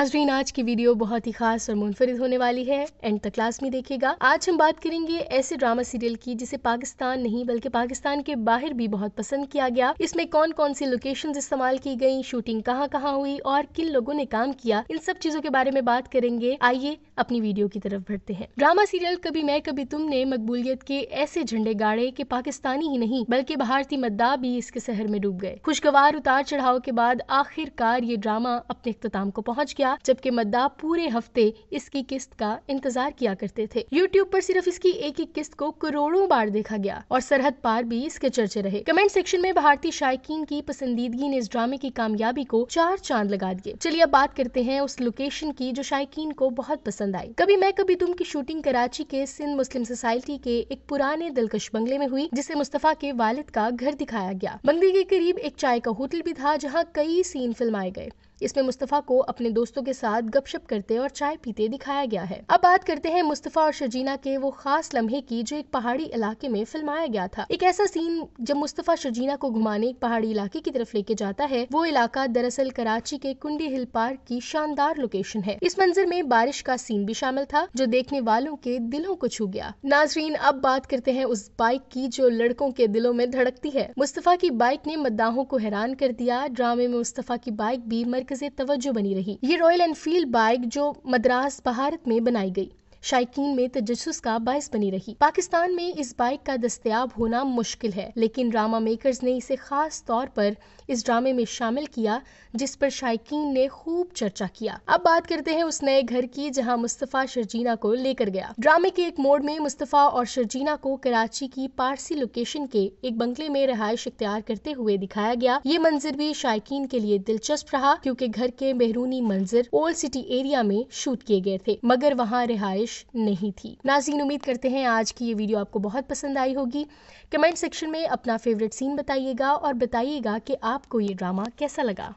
नाजरीन आज की वीडियो बहुत ही खास और मुनफरद होने वाली है एंड तक क्लास में देखिएगा आज हम बात करेंगे ऐसे ड्रामा सीरियल की जिसे पाकिस्तान नहीं बल्कि पाकिस्तान के बाहर भी बहुत पसंद किया गया इसमें कौन कौन सी लोकेशन इस्तेमाल की गई शूटिंग कहाँ कहाँ हुई और किन लोगों ने काम किया इन सब चीजों के बारे में बात करेंगे आइए अपनी वीडियो की तरफ बढ़ते हैं ड्रामा सीरियल कभी मैं कभी तुम ने मकबूलियत के ऐसे झंडे गाड़े की पाकिस्तानी ही नहीं बल्कि भारतीय मद्दा भी इसके शहर में डूब गए खुशगवार उतार चढ़ाव के बाद आखिरकार ये ड्रामा अपने अख्ताम को पहुँच गया था जबकि मद्दा पूरे हफ्ते इसकी किस्त का इंतजार किया करते थे यूट्यूब पर सिर्फ इसकी एक एक किस्त को करोड़ों बार देखा गया और सरहद पार भी इसके चर्चे रहे कमेंट सेक्शन में भारतीय शायकीन की पसंदीदगी ने इस ड्रामे की कामयाबी को चार चांद लगा दिए चलिए अब बात करते हैं उस लोकेशन की जो शायकीन को बहुत पसंद आई कभी मैं कभी तुम की शूटिंग कराची के सिंध मुस्लिम सोसाइटी के एक पुराने दिलकश बंगले में हुई जिसे मुस्तफा के वालिद का घर दिखाया गया बंगले के करीब एक चाय का होटल भी था जहाँ कई सीन आए गए इसमें मुस्तफ़ा को अपने दोस्तों दोस्तों के साथ गपशप करते और चाय पीते दिखाया गया है अब बात करते हैं मुस्तफ़ा और शजीना के वो खास लम्हे की जो एक पहाड़ी इलाके में फिल्माया गया था एक ऐसा सीन जब मुस्तफ़ा शजीना को घुमाने एक पहाड़ी इलाके की तरफ लेके जाता है वो इलाका दरअसल कराची के कुंडी हिल पार्क की शानदार लोकेशन है इस मंजर में बारिश का सीन भी शामिल था जो देखने वालों के दिलों को छू गया नाजरीन अब बात करते हैं उस बाइक की जो लड़कों के दिलों में धड़कती है मुस्तफ़ा की बाइक ने मद्दाहों को हैरान कर दिया ड्रामे में मुस्तफ़ा की बाइक भी मरकज तवज्जो बनी रही ये रॉयल एनफील्ड बाइक जो मद्रास भारत में बनाई गई शायक में तजस का बायस बनी रही पाकिस्तान में इस बाइक का दस्तियाब होना मुश्किल है लेकिन ड्रामा मेकर्स ने इसे खास तौर पर इस ड्रामे में शामिल किया जिस पर शायक ने खूब चर्चा किया अब बात करते हैं उस नए घर की जहां मुस्तफ़ा शर्जीना को लेकर गया ड्रामे के एक मोड में मुस्तफ़ा और शर्जीना को कराची की पारसी लोकेशन के एक बंगले में रहायश इख्तियार करते हुए दिखाया गया ये मंजिर भी शायक के लिए दिलचस्प रहा क्योंकि घर के बहरूनी मंजर ओल्ड सिटी एरिया में शूट किए गए थे मगर वहाँ रिहायश गुंजाइश नहीं थी नाजीन उम्मीद करते हैं आज की ये वीडियो आपको बहुत पसंद आई होगी कमेंट सेक्शन में अपना फेवरेट सीन बताइएगा और बताइएगा कि आपको ये ड्रामा कैसा लगा